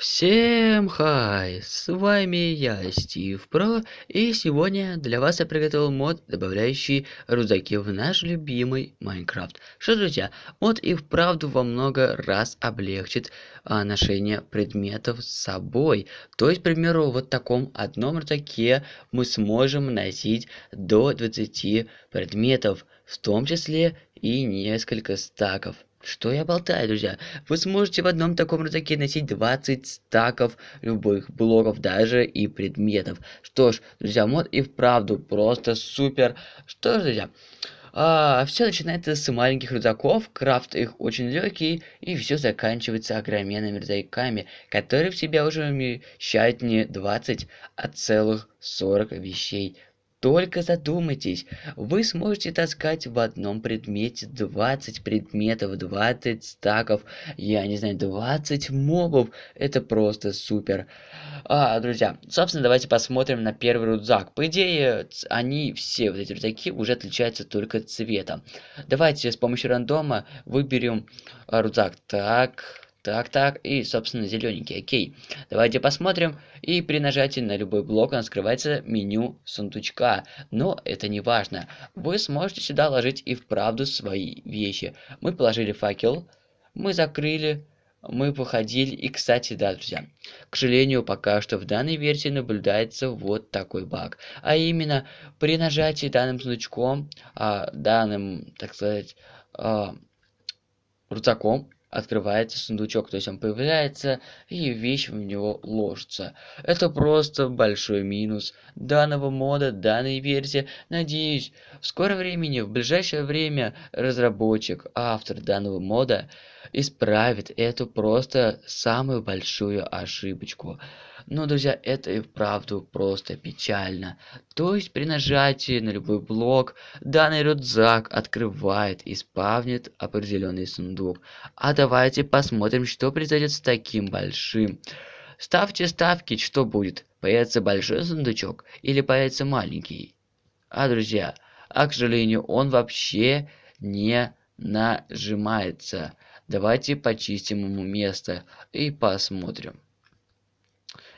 Всем хай, с вами я, Стив Про, и сегодня для вас я приготовил мод, добавляющий рюкзаки в наш любимый Майнкрафт. Что, друзья, мод и вправду во много раз облегчит а, ношение предметов с собой. То есть, к примеру, вот в таком одном рюкзаке мы сможем носить до 20 предметов, в том числе и несколько стаков. Что я болтаю, друзья? Вы сможете в одном таком рюкзаке носить 20 стаков любых блоков даже и предметов. Что ж, друзья, мод и вправду просто супер. Что ж, друзья, а, все начинается с маленьких рюкзаков, крафт их очень легкий, и все заканчивается огроменными рюкзаками, которые в себя уже вмещают не 20, а целых 40 вещей. Только задумайтесь, вы сможете таскать в одном предмете 20 предметов, 20 стаков, я не знаю, 20 мобов. Это просто супер. А, друзья, собственно, давайте посмотрим на первый рюкзак. По идее, они все, вот эти рюкзаки, уже отличаются только цветом. Давайте с помощью рандома выберем а, рюкзак. Так, так, так, и, собственно, зелененький, окей. Давайте посмотрим. И при нажатии на любой блок у нас открывается меню сундучка. Но это не важно. Вы сможете сюда ложить и вправду свои вещи. Мы положили факел, мы закрыли, мы походили. И, кстати, да, друзья, к сожалению, пока что в данной версии наблюдается вот такой баг. А именно, при нажатии данным сундучком, а, данным, так сказать, а, рюкзаком, открывается сундучок, то есть он появляется и вещь в него ложится. Это просто большой минус данного мода, данной версии. Надеюсь, в скором времени, в ближайшее время разработчик, автор данного мода исправит эту просто самую большую ошибочку. Но, друзья, это и вправду просто печально. То есть при нажатии на любой блок данный рюкзак открывает и спавнит определенный сундук. А давайте посмотрим, что произойдет с таким большим. Ставьте ставки, что будет. Появится большой сундучок или появится маленький. А, друзья, а, к сожалению, он вообще не нажимается. Давайте почистим ему место и посмотрим.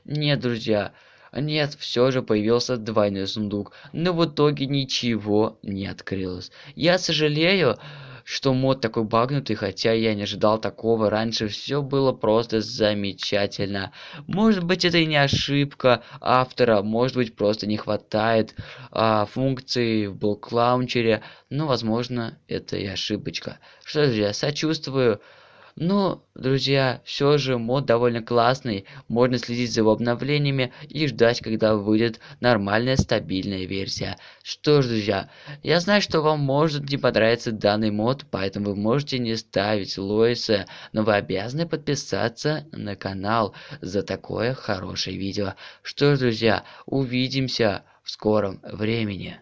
Нет, друзья, нет, все же появился двойной сундук, но в итоге ничего не открылось. Я сожалею, что мод такой багнутый, хотя я не ожидал такого. Раньше все было просто замечательно. Может быть это и не ошибка автора, может быть просто не хватает а, функций в блок-лаунчере, но возможно это и ошибочка. Что же, я сочувствую. Но, друзья, все же мод довольно классный, можно следить за его обновлениями и ждать, когда выйдет нормальная стабильная версия. Что ж, друзья, я знаю, что вам может не понравиться данный мод, поэтому вы можете не ставить Лоиса, но вы обязаны подписаться на канал за такое хорошее видео. Что ж, друзья, увидимся в скором времени.